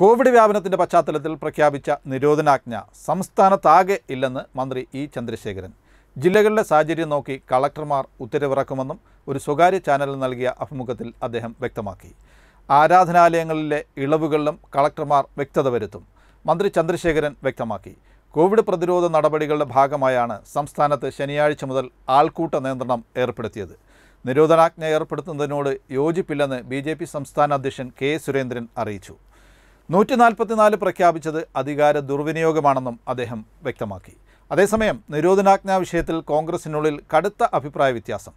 Covid വ്യാപനത്തിന്റെ പശ്ചാത്തലത്തിൽ പ്രഖ്യാപിച്ച നിരോധനാജ്ഞ സംസ്ഥാനത്താകെ ഇല്ലെന്ന് മന്ത്രി ഇ ചന്ദ്രശേഖരൻ ജില്ലകളിലെ സാഹചര്യം നോക്കി കളക്ടർമാർ ഉത്തരവിറക്കുമെന്നും ഒരു സ്വകാര്യ ചാനലിൽ നൽകിയ അഭിമുഖത്തിൽ അദ്ദേഹം വ്യക്തമാക്കി ആരാധനാലയങ്ങളിലെ ഇളവുകളിലും കളക്ടർമാർ വ്യക്തത വരുത്തും മന്ത്രി ചന്ദ്രശേഖരൻ വ്യക്തമാക്കി കോവിഡ് പ്രതിരോധ നടപടികളുടെ ഭാഗമായാണ് സംസ്ഥാനത്ത് ശനിയാഴ്ച മുതൽ ആൾക്കൂട്ട നിയന്ത്രണം ഏർപ്പെടുത്തിയത് നിരോധനാജ്ഞ ഏർപ്പെടുത്തുന്നതിനോട് യോജിപ്പില്ലെന്ന് ബി സംസ്ഥാന അധ്യക്ഷൻ കെ സുരേന്ദ്രൻ അറിയിച്ചു നൂറ്റി നാൽപ്പത്തിനാല് പ്രഖ്യാപിച്ചത് അധികാര ദുർവിനിയോഗമാണെന്നും അദ്ദേഹം വ്യക്തമാക്കി അതേസമയം നിരോധനാജ്ഞാ വിഷയത്തിൽ കോൺഗ്രസിനുള്ളിൽ കടുത്ത അഭിപ്രായ വ്യത്യാസം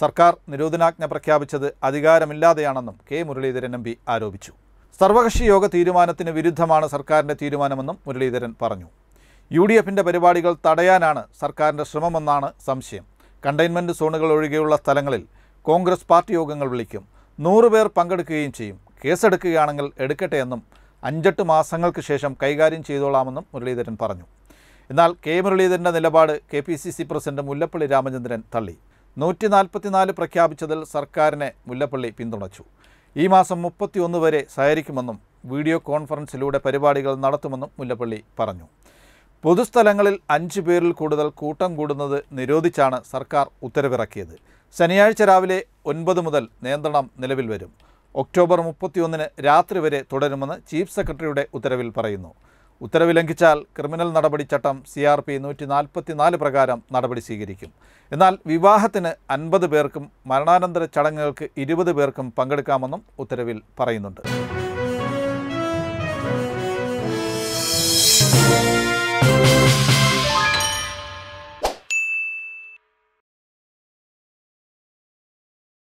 സർക്കാർ നിരോധനാജ്ഞ പ്രഖ്യാപിച്ചത് അധികാരമില്ലാതെയാണെന്നും കെ മുരളീധരൻ എം പി ആരോപിച്ചു സർവകക്ഷി യോഗ തീരുമാനത്തിന് വിരുദ്ധമാണ് സർക്കാരിൻ്റെ തീരുമാനമെന്നും മുരളീധരൻ പറഞ്ഞു യു ഡി എഫിൻ്റെ പരിപാടികൾ തടയാനാണ് സർക്കാരിൻ്റെ ശ്രമമെന്നാണ് സംശയം കണ്ടെയ്ൻമെൻറ്റ് സോണുകൾ ഒഴികെയുള്ള സ്ഥലങ്ങളിൽ കോൺഗ്രസ് പാർട്ടി യോഗങ്ങൾ വിളിക്കും നൂറുപേർ പങ്കെടുക്കുകയും ചെയ്യും കേസെടുക്കുകയാണെങ്കിൽ എടുക്കട്ടെ എന്നും അഞ്ചെട്ട് മാസങ്ങൾക്ക് ശേഷം കൈകാര്യം ചെയ്തോളാമെന്നും മുരളീധരൻ പറഞ്ഞു എന്നാൽ കെ മുരളീധരൻ്റെ നിലപാട് K P C C president Mullappally Ramachandran തള്ളി നൂറ്റി നാൽപ്പത്തിനാല് പ്രഖ്യാപിച്ചതിൽ സർക്കാരിനെ മുല്ലപ്പള്ളി പിന്തുണച്ചു ഈ മാസം മുപ്പത്തിയൊന്ന് വരെ സഹകരിക്കുമെന്നും വീഡിയോ കോൺഫറൻസിലൂടെ പരിപാടികൾ നടത്തുമെന്നും മുല്ലപ്പള്ളി പറഞ്ഞു പൊതുസ്ഥലങ്ങളിൽ അഞ്ച് പേരിൽ കൂടുതൽ കൂട്ടം കൂടുന്നത് നിരോധിച്ചാണ് സർക്കാർ ഉത്തരവിറക്കിയത് ശനിയാഴ്ച രാവിലെ ഒൻപത് മുതൽ നിയന്ത്രണം നിലവിൽ വരും ഒക്ടോബർ മുപ്പത്തിയൊന്നിന് രാത്രി വരെ തുടരുമെന്ന് ചീഫ് സെക്രട്ടറിയുടെ ഉത്തരവിൽ പറയുന്നു ഉത്തരവ് ലംഘിച്ചാൽ ക്രിമിനൽ നടപടി ചട്ടം സി ആർ പി നൂറ്റി നാൽപ്പത്തിനാല് പ്രകാരം നടപടി സ്വീകരിക്കും എന്നാൽ വിവാഹത്തിന് അൻപത് പേർക്കും മരണാനന്തര ചടങ്ങുകൾക്ക് ഇരുപത് പേർക്കും പങ്കെടുക്കാമെന്നും ഉത്തരവിൽ പറയുന്നുണ്ട്